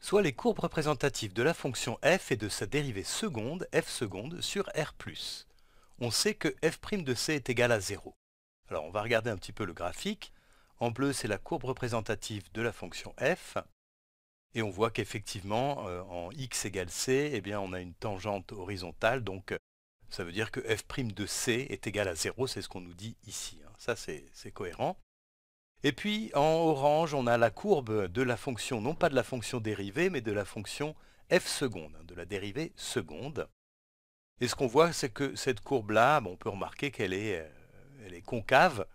soit les courbes représentatives de la fonction f et de sa dérivée seconde, f seconde, sur R+. On sait que f' de c est égal à 0. Alors on va regarder un petit peu le graphique. En bleu, c'est la courbe représentative de la fonction f. Et on voit qu'effectivement, euh, en x égale c, eh bien, on a une tangente horizontale. Donc euh, ça veut dire que f' de c est égal à 0. C'est ce qu'on nous dit ici. Hein. Ça, c'est cohérent. Et puis en orange, on a la courbe de la fonction, non pas de la fonction dérivée, mais de la fonction f seconde, hein, de la dérivée seconde. Et ce qu'on voit, c'est que cette courbe-là, on peut remarquer qu'elle euh, est, concave,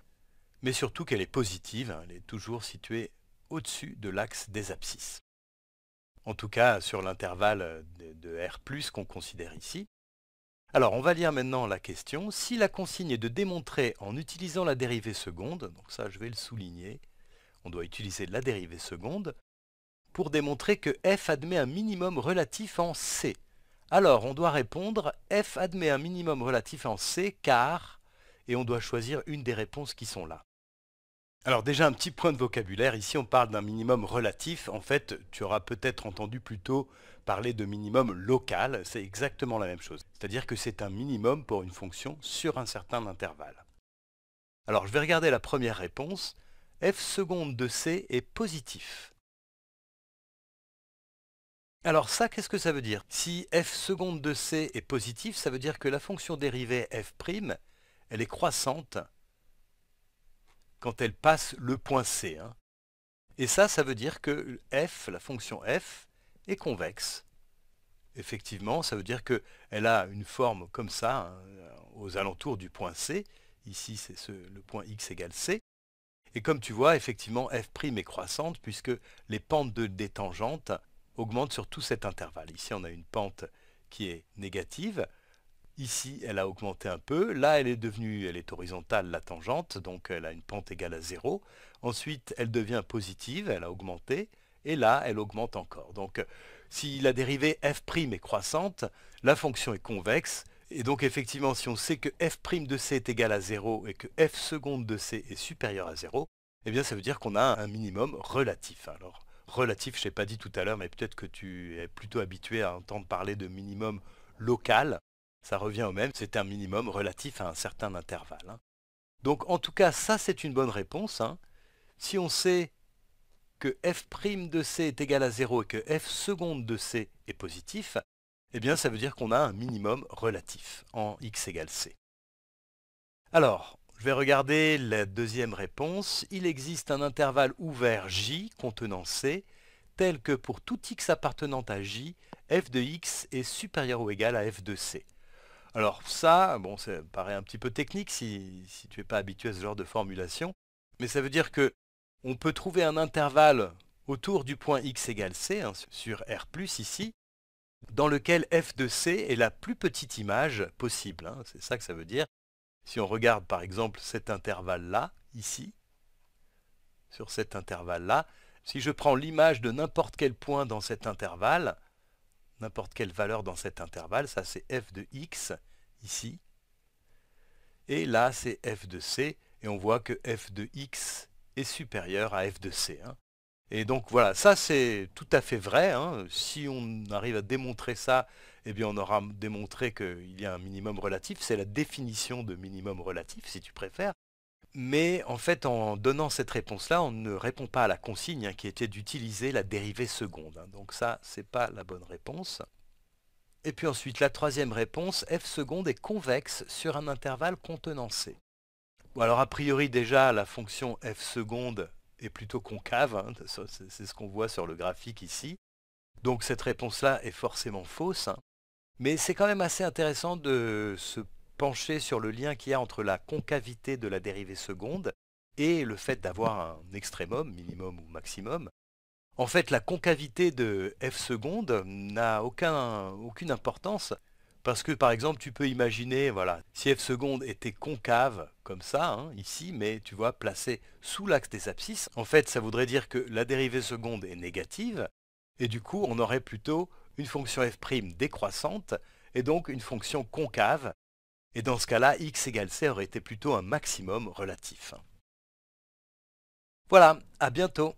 mais surtout qu'elle est positive, hein. elle est toujours située au-dessus de l'axe des abscisses. En tout cas, sur l'intervalle de R+, qu'on considère ici. Alors on va lire maintenant la question. Si la consigne est de démontrer en utilisant la dérivée seconde, donc ça je vais le souligner, on doit utiliser la dérivée seconde, pour démontrer que f admet un minimum relatif en C. Alors on doit répondre f admet un minimum relatif en C car, et on doit choisir une des réponses qui sont là. Alors déjà un petit point de vocabulaire, ici on parle d'un minimum relatif, en fait tu auras peut-être entendu plutôt parler de minimum local, c'est exactement la même chose, c'est-à-dire que c'est un minimum pour une fonction sur un certain intervalle. Alors je vais regarder la première réponse, f seconde de c est positif. Alors ça, qu'est-ce que ça veut dire Si f seconde de c est positif, ça veut dire que la fonction dérivée f', elle est croissante quand elle passe le point C. Hein. Et ça, ça veut dire que f, la fonction f, est convexe. Effectivement, ça veut dire qu'elle a une forme comme ça, hein, aux alentours du point C. Ici, c'est le point x égale c. Et comme tu vois, effectivement, f' est croissante puisque les pentes de, des tangentes augmentent sur tout cet intervalle. Ici, on a une pente qui est négative, Ici, elle a augmenté un peu. Là, elle est devenue, elle est horizontale, la tangente, donc elle a une pente égale à 0. Ensuite, elle devient positive, elle a augmenté. Et là, elle augmente encore. Donc, si la dérivée f' est croissante, la fonction est convexe. Et donc, effectivement, si on sait que f' de c est égal à 0 et que f seconde de c est supérieur à 0, eh bien, ça veut dire qu'on a un minimum relatif. Alors, relatif, je ne l'ai pas dit tout à l'heure, mais peut-être que tu es plutôt habitué à entendre parler de minimum local ça revient au même, c'est un minimum relatif à un certain intervalle. Hein. Donc en tout cas, ça c'est une bonne réponse. Hein. Si on sait que f' de c est égal à 0 et que f seconde de c est positif, eh bien ça veut dire qu'on a un minimum relatif en x égale c. Alors, je vais regarder la deuxième réponse. Il existe un intervalle ouvert j contenant c tel que pour tout x appartenant à j, f de x est supérieur ou égal à f de c. Alors ça, bon, ça paraît un petit peu technique si, tu n'es pas habitué à ce genre de formulation, mais ça veut dire que on peut trouver un intervalle autour du point x égale c, hein, sur R ici, dans lequel f de c est la plus petite image possible. Hein. C'est ça que ça veut dire. Si on regarde par exemple cet intervalle-là, ici, sur cet intervalle-là, si je prends l'image de n'importe quel point dans cet intervalle, n'importe quelle valeur dans cet intervalle. Ça, c'est f de x, ici. Et là, c'est f de c. Et on voit que f de x est supérieur à f de c. Hein. Et donc voilà, ça c'est tout à fait vrai. Hein. Si on arrive à démontrer ça, eh bien on aura démontré qu'il y a un minimum relatif. C'est la définition de minimum relatif, si tu préfères. Mais en fait, en donnant cette réponse-là, on ne répond pas à la consigne hein, qui était d'utiliser la dérivée seconde. Hein. Donc ça, ce n'est pas la bonne réponse. Et puis ensuite, la troisième réponse, f seconde est convexe sur un intervalle contenant c. alors a priori déjà, la fonction f seconde est plutôt concave, hein, c'est ce qu'on voit sur le graphique ici. Donc cette réponse-là est forcément fausse. Mais c'est quand même assez intéressant de se pencher sur le lien qu'il y a entre la concavité de la dérivée seconde et le fait d'avoir un extrémum, minimum ou maximum. En fait, la concavité de f seconde n'a aucune importance parce que, par exemple, tu peux imaginer, voilà, si f seconde était concave comme ça, hein, ici, mais tu vois, placé sous l'axe des abscisses, en fait, ça voudrait dire que la dérivée seconde est négative et du coup, on aurait plutôt une fonction f' décroissante et donc une fonction concave et dans ce cas-là, x égale c aurait été plutôt un maximum relatif. Voilà, à bientôt